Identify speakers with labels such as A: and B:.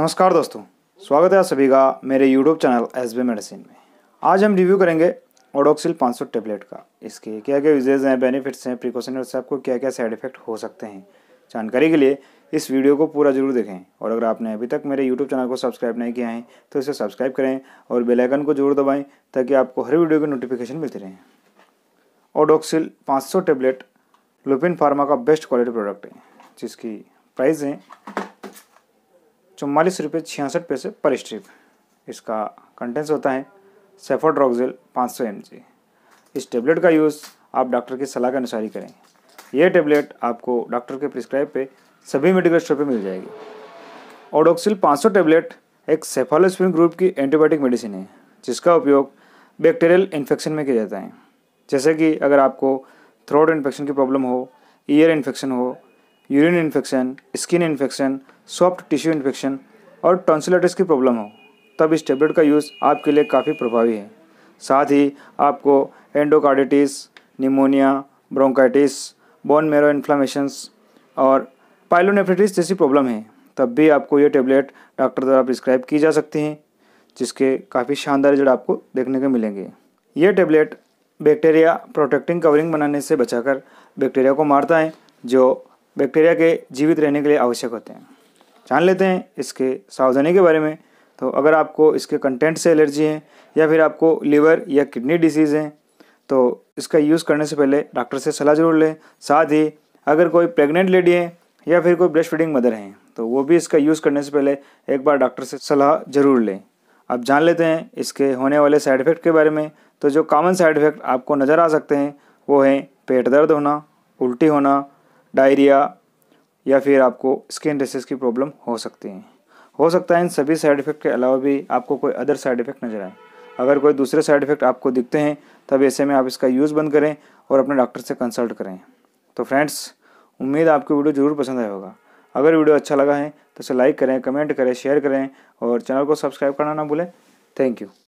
A: नमस्कार दोस्तों स्वागत है आप सभी का मेरे YouTube channel S B medicine में आज हम रिव्यू करेंगे ओडोक्सिल 500 टेबलेट का इसके क्या क्या यूजेज हैं बेनिफिट्स हैं प्रिकॉशन और आपको क्या क्या साइड इफेक्ट हो सकते हैं जानकारी के लिए इस वीडियो को पूरा जरूर देखें और अगर आपने अभी तक मेरे यूट्यूब चैनल को सब्सक्राइब नहीं किया है तो इसे सब्सक्राइब करें और बेलाइकन को जरूर दबाएँ ताकि आपको हर वीडियो की नोटिफिकेशन मिलती रहें ओडोक्सिल पाँच टेबलेट लुपिन फार्मा का बेस्ट क्वालिटी प्रोडक्ट है जिसकी प्राइस है चौवालीस रुपये छियासठ पैसे पर स्ट्रिप इसका कंटेंस होता है सेफोड्रॉक्जिल 500 सौ एम इस टेबलेट का यूज़ आप डॉक्टर की सलाह के अनुसार ही करें यह टेबलेट आपको डॉक्टर के प्रिस्क्राइब पे सभी मेडिकल स्टोर पे मिल जाएगी ओडोक्सिल 500 टेबलेट एक सेफालोस्पिन ग्रुप की एंटीबायोटिक मेडिसिन है जिसका उपयोग बैक्टीरियल इन्फेक्शन में किया जाता है जैसे कि अगर आपको थ्रोट इन्फेक्शन की प्रॉब्लम हो ईयर इन्फेक्शन हो urine infection skin infection soft tissue infection और टॉन्सिलाइटिस की प्रॉब्लम हो तब इस टेबलेट का यूज़ आपके लिए काफ़ी प्रभावी है साथ ही आपको endocarditis pneumonia bronchitis bone marrow इन्फ्लामेशंस और पाइलोनेफ्रिटिस जैसी प्रॉब्लम है तब भी आपको ये टेबलेट डॉक्टर द्वारा प्रिस्क्राइब की जा सकती हैं जिसके काफ़ी शानदार रिजल्ट आपको देखने को मिलेंगे ये टेबलेट बैक्टीरिया प्रोटेक्टिंग कवरिंग बनाने से बचाकर बैक्टीरिया को मारता है जो बैक्टीरिया के जीवित रहने के लिए आवश्यक होते हैं जान लेते हैं इसके सावधानी के बारे में तो अगर आपको इसके कंटेंट से एलर्जी है या फिर आपको लीवर या किडनी डिसीज़ है तो इसका यूज़ करने से पहले डॉक्टर से सलाह ज़रूर लें साथ ही अगर कोई प्रेग्नेंट लेडी है या फिर कोई ब्रेस्ट फीडिंग मदर हैं तो वो भी इसका यूज़ करने से पहले एक बार डॉक्टर से सलाह ज़रूर लें आप जान लेते हैं इसके होने वाले साइड इफ़ेक्ट के बारे में तो जो कॉमन साइड इफ़ेक्ट आपको नज़र आ सकते हैं वो हैं पेट दर्द होना उल्टी होना डायरिया या फिर आपको स्किन डिसेस की प्रॉब्लम हो सकती है हो सकता है इन सभी साइड इफ़ेक्ट के अलावा भी आपको कोई अदर साइड इफ़ेक्ट नज़र आए अगर कोई दूसरे साइड इफ़ेक्ट आपको दिखते हैं तब ऐसे में आप इसका यूज़ बंद करें और अपने डॉक्टर से कंसल्ट करें तो फ्रेंड्स उम्मीद आपको वीडियो ज़रूर पसंद आया होगा अगर वीडियो अच्छा लगा है तो इसे लाइक करें कमेंट करें शेयर करें और चैनल को सब्सक्राइब करना ना भूलें थैंक यू